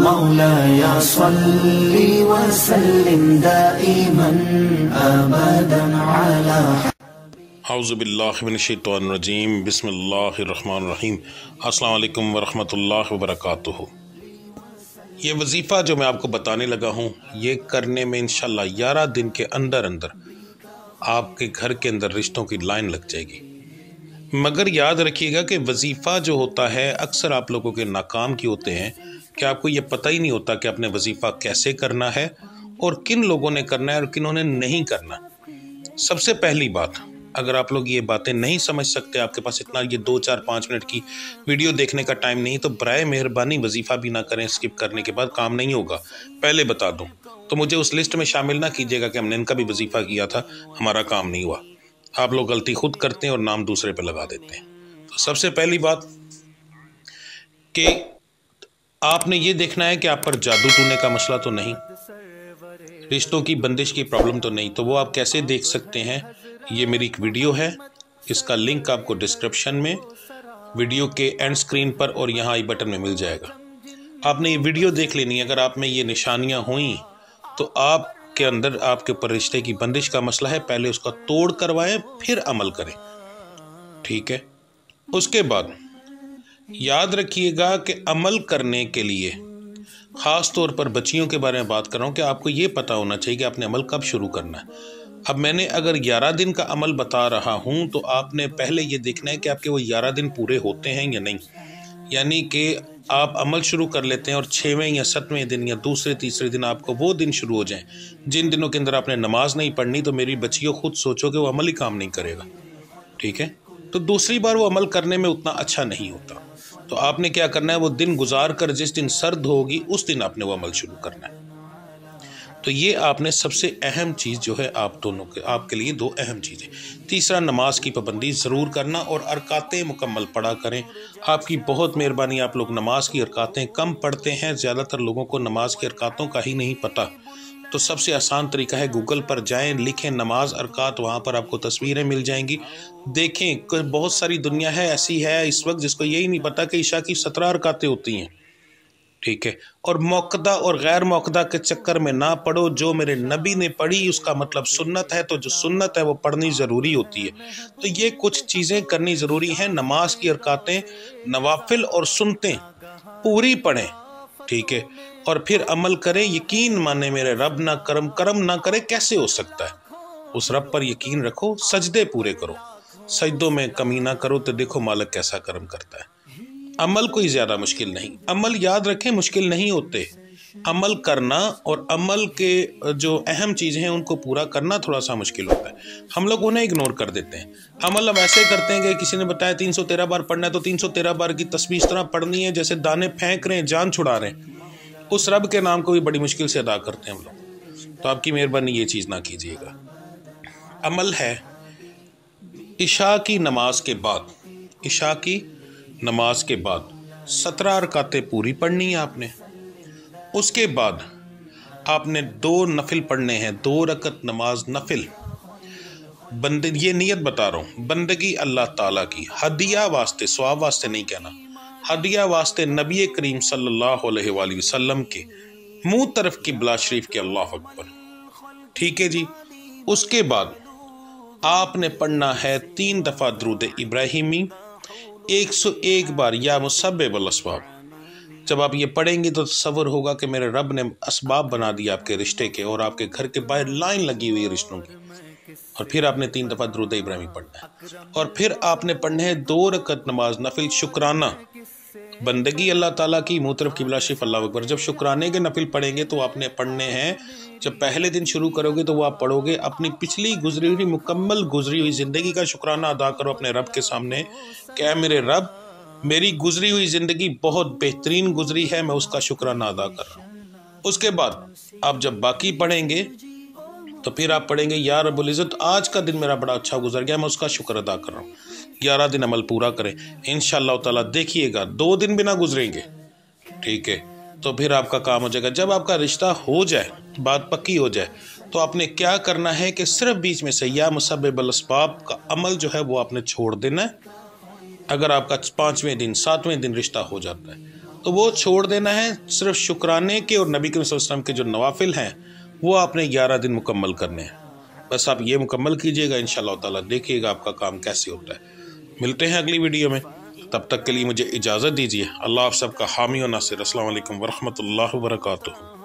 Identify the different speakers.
Speaker 1: مولاي صل وسلم دائما ابدا على أعوذ بالله من الشیطان الرجیم بسم اللہ الرحمن الرحیم السلام علیکم ورحمۃ اللہ وبرکاتہ یہ وظیفہ जो मैं आपको बताने लगा हूँ ये करने में इंशाल्लाह ग्यारह दिन के अंदर अंदर आपके घर के अंदर रिश्तों की लाइन लग जाएगी मगर याद रखिएगा कि वजीफ़ा जो होता है अक्सर आप लोगों के नाकाम की होते हैं कि आपको ये पता ही नहीं होता कि आपने वजीफ़ा कैसे करना है और किन लोगों ने करना है और किन्होंने नहीं करना सबसे पहली बात अगर आप लोग ये बातें नहीं समझ सकते आपके पास इतना ये दो चार पाँच मिनट की वीडियो देखने का टाइम नहीं तो बर मेहरबानी वजीफ़ा भी ना करें स्किप करने के बाद काम नहीं होगा पहले बता दूँ तो मुझे उस लिस्ट में शामिल ना कीजिएगा कि हमने इनका भी वजीफ़ा किया था हमारा काम नहीं हुआ आप लोग गलती खुद करते हैं और नाम दूसरे पर लगा देते हैं तो सबसे पहली बात कि आपने ये देखना है कि आप पर जादू टूने का मसला तो नहीं रिश्तों की बंदिश की प्रॉब्लम तो नहीं तो वो आप कैसे देख सकते हैं ये मेरी एक वीडियो है इसका लिंक आपको डिस्क्रिप्शन में वीडियो के एंड स्क्रीन पर और यहाँ आई बटन में मिल जाएगा आपने ये वीडियो देख लेनी है अगर आप में ये निशानियाँ हुई तो आपके अंदर आपके ऊपर रिश्ते की बंदिश का मसला है पहले उसका तोड़ करवाएं फिर अमल करें ठीक है उसके बाद याद रखिएगा कि अमल करने के लिए ख़ास तौर पर बच्चियों के बारे में बात कर रहा हूँ कि आपको ये पता होना चाहिए कि आपने अमल कब शुरू करना है अब मैंने अगर ग्यारह दिन का अमल बता रहा हूँ तो आपने पहले ये देखना है कि आपके वो ग्यारह दिन पूरे होते हैं या नहीं यानी कि आप अमल शुरू कर लेते हैं और छवें या सतवें दिन या दूसरे तीसरे दिन आपको वो दिन शुरू हो जाए जिन दिनों के अंदर आपने नमाज नहीं पढ़नी तो मेरी बच्चियों खुद सोचो कि वो अमल ही काम नहीं करेगा ठीक है तो दूसरी बार वो अमल करने में उतना अच्छा नहीं होता तो आपने क्या करना है वो दिन गुजार कर जिस दिन सर्द होगी उस दिन आपने वो अमल शुरू करना है तो ये आपने सबसे अहम चीज़ जो है आप दोनों के आपके लिए दो अहम चीज़ें तीसरा नमाज की पाबंदी ज़रूर करना और अरकातें मुकम्मल पढ़ा करें आपकी बहुत मेहरबानी आप लोग नमाज की अरकातें कम पढ़ते हैं ज़्यादातर लोगों को नमाज की अरकातों का ही नहीं पता तो सबसे आसान तरीका है गूगल पर जाएं लिखें नमाज अरकात वहाँ पर आपको तस्वीरें मिल जाएंगी देखें बहुत सारी दुनिया है ऐसी है इस वक्त जिसको यही नहीं पता कि ईशा की सत्रह अरकातें होती हैं ठीक है और मौकदा और गैर मौकदा के चक्कर में ना पढ़ो जो मेरे नबी ने पढ़ी उसका मतलब सुन्नत है तो जो सुन्नत है वो पढ़नी ज़रूरी होती है तो ये कुछ चीज़ें करनी ज़रूरी हैं नमाज की अरकातें नवाफिल और सुनते पूरी पढ़ें ठीक है और फिर अमल करें यकीन माने मेरे रब ना करम करम ना करे कैसे हो सकता है उस रब पर यकीन रखो सजदे पूरे करो सजदों में कमी ना करो तो देखो मालक कैसा करम करता है अमल कोई ज़्यादा मुश्किल नहीं अमल याद रखें मुश्किल नहीं होते अमल करना और अमल के जो अहम चीज़ें हैं उनको पूरा करना थोड़ा सा मुश्किल होता है हम लोग उन्हें इग्नोर कर देते हैं अमल हम ऐसे करते हैं कि किसी ने बताया तीन सौ तेरह बार पढ़ना है तो तीन सौ तेरह बार की तस्वीर इस तरह पढ़नी है जैसे दाने फेंक रहे हैं जान छुड़ा रहे हैं उस रब के नाम को भी बड़ी मुश्किल से अदा करते हैं हम लोग तो आपकी मेहरबानी ये चीज़ ना कीजिएगा अमल है इशा की नमाज के बाद इशा की नमाज के बाद सत्रह अरकातें पूरी पढ़नी है आपने उसके बाद आपने दो नफिल पढ़ने हैं दो रकत नमाज नफिल बंद ये नीयत बता रहा हूँ बंदगी अल्लाह ताला की हदिया वास्ते स्वाब वास्ते नहीं कहना हदिया वास्ते नबी करीम सल्लाम के मुंह तरफ बला शरीफ के अल्लाह अकबर ठीक है जी उसके बाद आपने पढ़ना है तीन दफ़ा द्रुद इब्राहिमी एक सौ एक बार या मुसबल असबाब जब आप ये पढ़ेंगे तो तस्वर होगा कि मेरे रब ने इसबाब बना दिया आपके रिश्ते के और आपके घर के बाहर लाइन लगी हुई है रिश्तों की और फिर आपने तीन दफ़ा द्रुद इब्राहिमी पढ़ना है और फिर आपने पढ़ने है दो रकत नमाज नफिल शुक्राना बंदगी अल्लाह ताला की मोतरफ किबला शिफ अल्लाह अकबर जब शुक्राने के नफिल पढ़ेंगे तो आपने पढ़ने हैं जब पहले दिन शुरू करोगे तो वो आप पढ़ोगे अपनी पिछली गुजरी हुई मुकम्मल गुजरी हुई ज़िंदगी का शुक्राना अदा करो अपने रब के सामने क्या मेरे रब मेरी गुजरी हुई ज़िंदगी बहुत बेहतरीन गुजरी है मैं उसका शुक्राना अदा कर रहा हूँ उसके बाद आप जब बाकी पढ़ेंगे तो फिर आप पढ़ेंगे या रबुल्ज़त आज का दिन मेरा बड़ा अच्छा गुजर गया मैं उसका शुक्र अदा कर रहा हूँ ग्यारह दिन अमल पूरा करें इन ताला देखिएगा दो दिन बिना गुजरेंगे ठीक है तो फिर आपका काम हो जाएगा जब आपका रिश्ता हो जाए बात पक्की हो जाए तो आपने क्या करना है कि सिर्फ बीच में से या मुसबलसबाब का अमल जो है वो आपने छोड़ देना है अगर आपका पाँचवें दिन सातवें दिन रिश्ता हो जाता है तो वो छोड़ देना है सिर्फ शुक्राने के और नबी के वसल्लम के जो नवाफिल हैं वो आपने ग्यारह दिन मुकम्मल करने हैं बस आप ये मुकम्मल कीजिएगा इन ताला देखिएगा आपका काम कैसे होता है मिलते हैं अगली वीडियो में तब तक के लिए मुझे इजाज़त दीजिए अल्लाह आप सबका हामी और नासिर असल वरहमल वर्का